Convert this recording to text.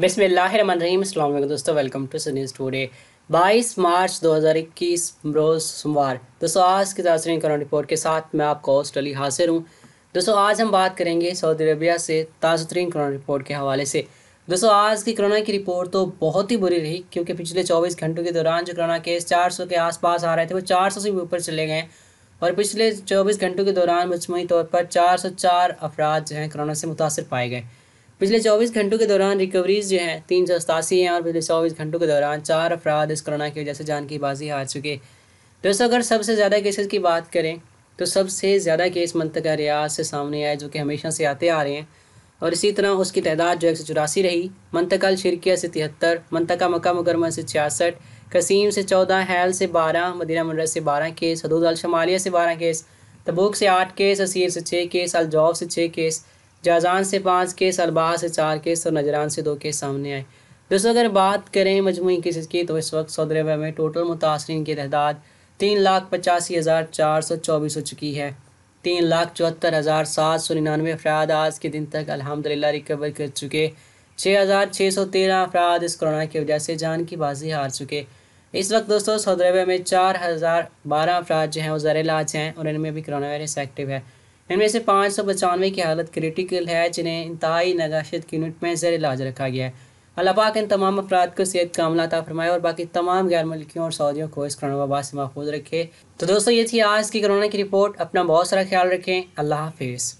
बिसमीम दोस्तों welcome to Sunny's today 22 March 2021 रोज़ सोमवार दोस्तों आज की तरीन करंट रिपोर्ट के साथ मैं आपका होस्ट अली हाज़िर हूँ दोस्तों आज हम बात करेंगे सऊदी अरबिया से तरीन करोना रिपोर्ट के हवाले से दोस्तों आज की कोरोना की रिपोर्ट तो बहुत ही बुरी रही क्योंकि पिछले चौबीस घंटों के दौरान जो कोरोना केस सौ के पास आ रहे थे वो सौ से भी ऊपर चले गए और पिछले चौबीस घंटों के दौरान मजमू तौर पर चार चार अफराद जो हैं कोरोना से मुतासर पाए गए पिछले 24 घंटों के दौरान रिकवरीज जो हैं तीन सौ सतासी हैं और पिछले 24 घंटों के दौरान चार अफराद इस कोरोना की वजह से जान की बाजी हार चुके दोस्तों अगर सबसे ज़्यादा केसेस की बात करें तो सबसे ज़्यादा केस मनतका रियाज से सामने आए जो कि हमेशा से आते आ रहे हैं और इसी तरह उसकी तादाद जो एक सौ चौरासी रही मंतकाल शिरकिया से तिहत्तर मनतका मक्का मुकरमा से छियासठ कसीम से चौदह हैल से बारह मदीना मुनर से बारह केस हदूद अल शमालिया से बारह केस तबूक से आठ केस असीर से छः केस अलजौफ से छः केस जाजान से पाँच केस अलबाह से चार केस और नजरान से दो केस सामने आए दोस्तों अगर बात करें मजमू केसेस की तो इस वक्त सऊदी अरब में टोटल मुतासरी की तदाद तीन लाख पचासी हज़ार चार सौ चौबीस हो चुकी है तीन लाख चौहत्तर हज़ार सात सौ निन्यानवे अफराद आज के दिन तक अलहमदिल्ला रिकवर कर चुके छः हज़ार छः सौ तेरह अफराद इस कोरोना की वजह से जान की बाजी हार चुके इस वक्त दोस्तों सऊदी अरब में चार हज़ार बारह अफराद जो हैं वो जर इलाज हैं और इनमें भी कोरोना वायरस एक्टिव है इनमें से पाँच सौ पचानवे की हालत क्रिटिकल है जिन्हें इंतहाई नगाशत की यूनिट में जर इलाज रखा गया है अल्लाह पाक इन तमाम अफराद को सेहत अमला था फरमाए और बाकी तमाम गैर मुल्कियों और सऊदियों को इस करोना वबा से महफूज रखे तो दोस्तों ये थी आज की कोरोना की रिपोर्ट अपना बहुत सारा ख्याल रखें अल्लाह हाफिज़